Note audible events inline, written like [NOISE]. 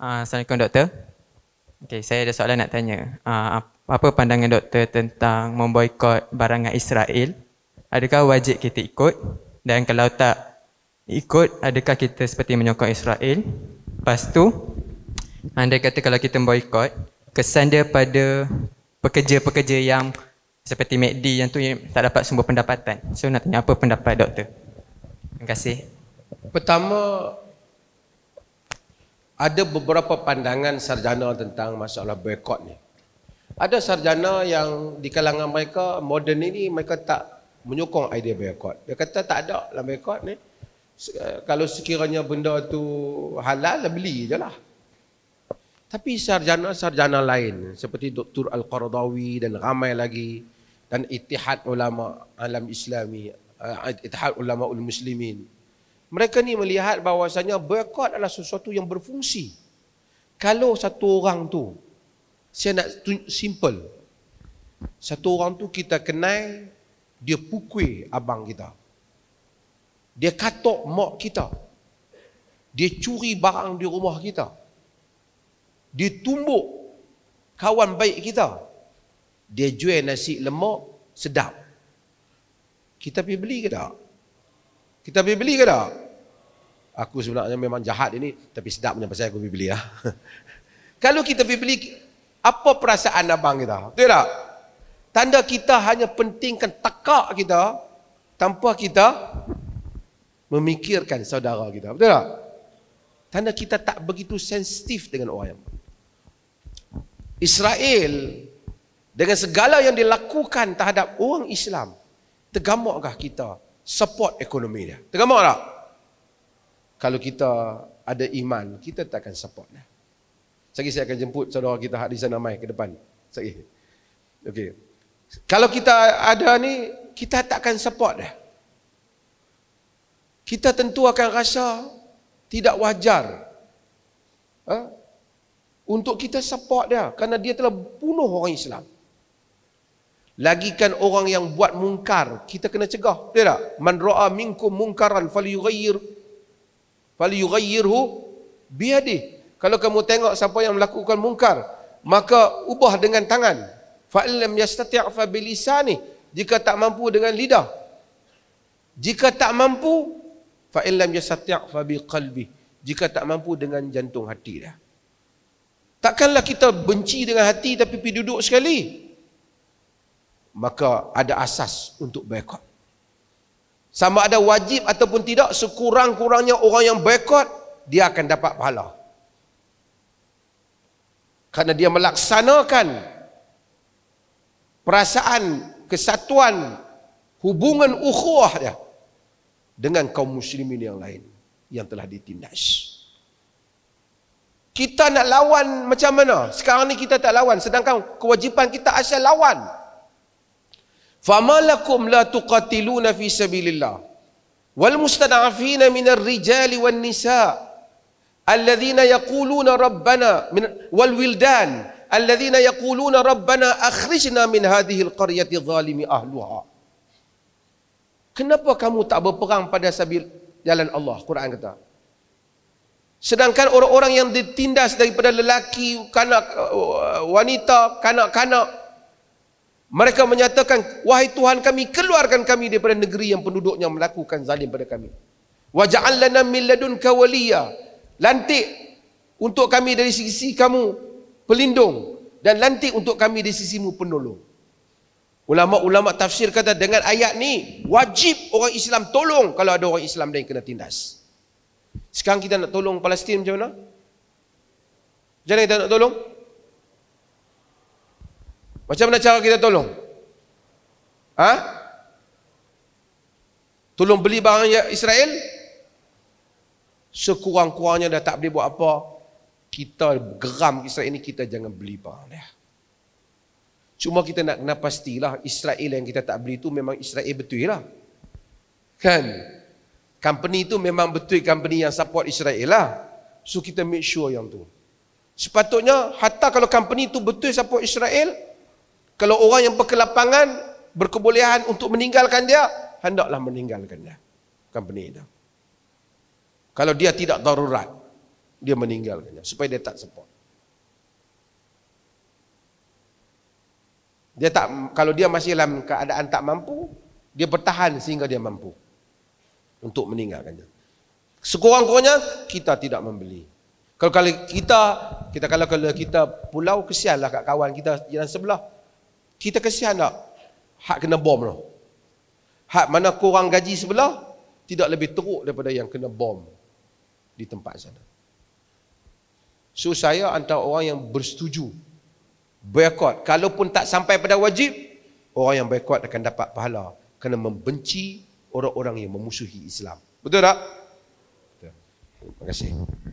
Ah, Assalamualaikum doktor. Okay, saya ada soalan nak tanya. Ah, apa pandangan doktor tentang memboikot barangan Israel? Adakah wajib kita ikut? Dan kalau tak ikut, adakah kita seperti menyokong Israel? Lepas tu, anda kata kalau kita boikot, kesan dia pada pekerja-pekerja yang seperti MACD yang tu yang tak dapat sumber pendapatan. So nak tanya apa pendapat doktor? Terima kasih. Pertama, ada beberapa pandangan sarjana tentang masalah boycott ni. Ada sarjana yang di kalangan mereka moden ini mereka tak menyokong idea boycott. Dia kata tak ada lah boycott ni. Eh, kalau sekiranya benda tu halal, lah beli je lah. Tapi sarjana-sarjana lain seperti Dr. Al-Qaradawi dan ramai lagi dan itihad Ulama Alam Islami, eh, itihad Ulama Ul Muslimin, mereka ni melihat bahawasanya boycott adalah sesuatu yang berfungsi. Kalau satu orang tu, saya nak simple. Satu orang tu kita kenai, dia pukul abang kita. Dia katok mak kita. Dia curi barang di rumah kita. Dia tumbuk kawan baik kita. Dia jual nasi lemak sedap. Kita pergi beli ke tak? Kita pergi beli ke tak? aku sebenarnya memang jahat ini tapi sedap punya pasal aku pergi beli lah. [LAUGHS] Kalau kita pergi beli, apa perasaan abang kita? Betul tak? Tanda kita hanya pentingkan takak kita tanpa kita memikirkan saudara kita. Betul tak? Tanda kita tak begitu sensitif dengan orang yang Israel dengan segala yang dilakukan terhadap orang Islam tergamakkah kita support ekonomi dia? Tergamak tak? kalau kita ada iman, kita tak akan support dia. Sekejap saya akan jemput saudara kita di sana mai ke depan. Sekejap. Okey. Kalau kita ada ni, kita tak akan support dia. Kita tentu akan rasa tidak wajar ha? untuk kita support dia kerana dia telah bunuh orang Islam. Lagikan orang yang buat mungkar, kita kena cegah. Betul tak? Man ra'a minkum mungkaran falyughayyir falyughayyirhu biyadih. Kalau kamu tengok siapa yang melakukan mungkar, maka ubah dengan tangan. Fa illam yastati' fa bilisani. Jika tak mampu dengan lidah. Jika tak mampu fa illam yastati' fa biqalbi. Jika tak mampu dengan jantung hati dia. Takkanlah kita benci dengan hati tapi pergi duduk sekali. Maka ada asas untuk boycott sama ada wajib ataupun tidak sekurang-kurangnya orang yang boikot dia akan dapat pahala kerana dia melaksanakan perasaan kesatuan hubungan ukhuwah dia dengan kaum muslimin yang lain yang telah ditindas kita nak lawan macam mana sekarang ni kita tak lawan sedangkan kewajipan kita asal lawan famalakum la tuqatiluna fi sabilillah wal mustada'afina minar rijali wan nisaa الذين يقولون ربنا من والولدان الذين يقولون ربنا أخرجنا من هذه القرية الظالم أهلها Kenapa kamu tak berperang pada sabil jalan Allah? Quran kata. Sedangkan orang-orang yang ditindas daripada lelaki, kanak, wanita, kanak-kanak, mereka menyatakan, wahai Tuhan kami, keluarkan kami daripada negeri yang penduduknya melakukan zalim pada kami. Wa ja'allana min ladunka Lantik untuk kami dari sisi kamu pelindung dan lantik untuk kami dari sisimu penolong. Ulama-ulama tafsir kata dengan ayat ni wajib orang Islam tolong kalau ada orang Islam yang kena tindas. Sekarang kita nak tolong Palestin macam mana? Jangan kita nak tolong macam mana cara kita tolong? Ha? Tolong beli barang Israel? Sekurang-kurangnya dah tak boleh buat apa. Kita geram Israel ini, kita jangan beli barang dia. Cuma kita nak kena pastilah Israel yang kita tak beli itu memang Israel betul lah. Kan? Company itu memang betul company yang support Israel lah. So kita make sure yang tu. Sepatutnya hatta kalau company itu betul support Israel, kalau orang yang berkelapangan berkebolehan untuk meninggalkan dia, hendaklah meninggalkan dia. Company dia. Kalau dia tidak darurat, dia meninggalkannya supaya dia tak support. Dia tak kalau dia masih dalam keadaan tak mampu, dia bertahan sehingga dia mampu untuk meninggalkannya. Sekurang-kurangnya kita tidak membeli. Kalau kalau kita kita kalau kalau kita pulau kesianlah kat kawan kita jalan sebelah kita kesian tak? Hak kena bom tu. Hak mana kurang gaji sebelah, tidak lebih teruk daripada yang kena bom di tempat sana. So saya antara orang yang bersetuju boycott. Kalaupun tak sampai pada wajib, orang yang boycott akan dapat pahala kerana membenci orang-orang yang memusuhi Islam. Betul tak? Betul. Terima kasih.